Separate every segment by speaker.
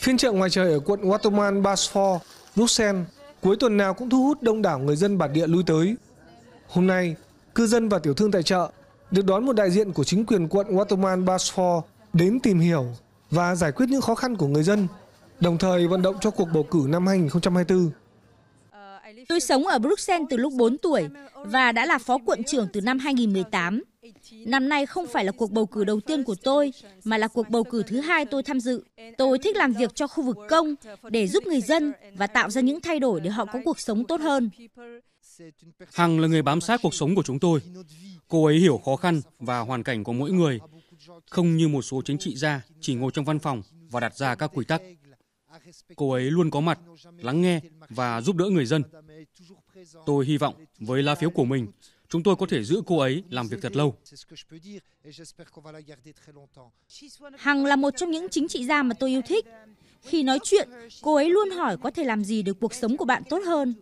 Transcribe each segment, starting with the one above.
Speaker 1: Phiên chợ ngoài trời ở quận Watoman, Basford, Bruxelles cuối tuần nào cũng thu hút đông đảo người dân bản địa lui tới. Hôm nay, cư dân và tiểu thương tại chợ được đón một đại diện của chính quyền quận Watoman, Basford đến tìm hiểu và giải quyết những khó khăn của người dân, đồng thời vận động cho cuộc bầu cử năm 2024.
Speaker 2: Tôi sống ở Bruxelles từ lúc 4 tuổi và đã là phó quận trưởng từ năm 2018. Năm nay không phải là cuộc bầu cử đầu tiên của tôi, mà là cuộc bầu cử thứ hai tôi tham dự. Tôi thích làm việc cho khu vực công để giúp người dân và tạo ra những thay đổi để họ có cuộc sống tốt hơn.
Speaker 3: Hằng là người bám sát cuộc sống của chúng tôi. Cô ấy hiểu khó khăn và hoàn cảnh của mỗi người, không như một số chính trị gia chỉ ngồi trong văn phòng và đặt ra các quy tắc. Cô ấy luôn có mặt, lắng nghe và giúp đỡ người dân. Tôi hy vọng với lá phiếu của mình, Chúng tôi có thể giữ cô ấy làm việc thật lâu.
Speaker 2: Hằng là một trong những chính trị gia mà tôi yêu thích. Khi nói chuyện, cô ấy luôn hỏi có thể làm gì để cuộc sống của bạn tốt hơn.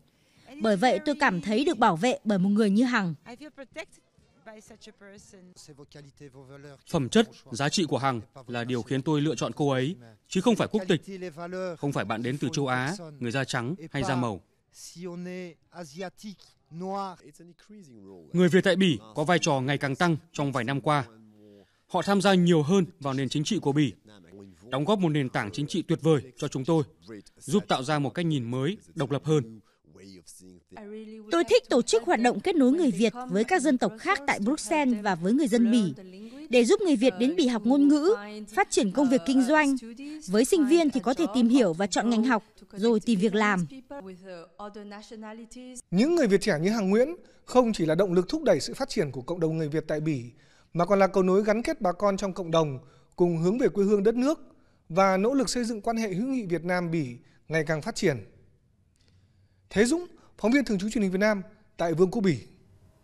Speaker 2: Bởi vậy tôi cảm thấy được bảo vệ bởi một người như Hằng.
Speaker 3: Phẩm chất, giá trị của Hằng là điều khiến tôi lựa chọn cô ấy, chứ không phải quốc tịch,
Speaker 1: không phải bạn đến từ châu Á, người da
Speaker 3: trắng hay da màu
Speaker 1: si on est asiatique, noir. Người
Speaker 3: Việt tại Bỉ có vai trò ngày càng tăng trong vài năm qua. Họ tham gia nhiều hơn vào nền chính trị của Bỉ, đóng góp một nền tảng chính trị tuyệt vời cho chúng tôi, giúp tạo ra một cách nhìn mới, độc lập hơn.
Speaker 2: Tôi thích tổ chức hoạt động kết nối người Việt với các dân tộc khác tại Bruxelles và với người dân Bỉ để giúp người Việt đến Bỉ học ngôn ngữ, phát triển công việc kinh doanh. Với sinh viên thì có thể tìm hiểu và chọn ngành học, rồi tìm việc làm.
Speaker 1: Những người Việt trẻ như Hàng Nguyễn không chỉ là động lực thúc đẩy sự phát triển của cộng đồng người Việt tại Bỉ, mà còn là cầu nối gắn kết bà con trong cộng đồng, cùng hướng về quê hương đất nước và nỗ lực xây dựng quan hệ hữu nghị Việt Nam-Bỉ ngày càng phát triển. Thế Dũng, phóng viên thường trú truyền hình Việt Nam tại Vương quốc Bỉ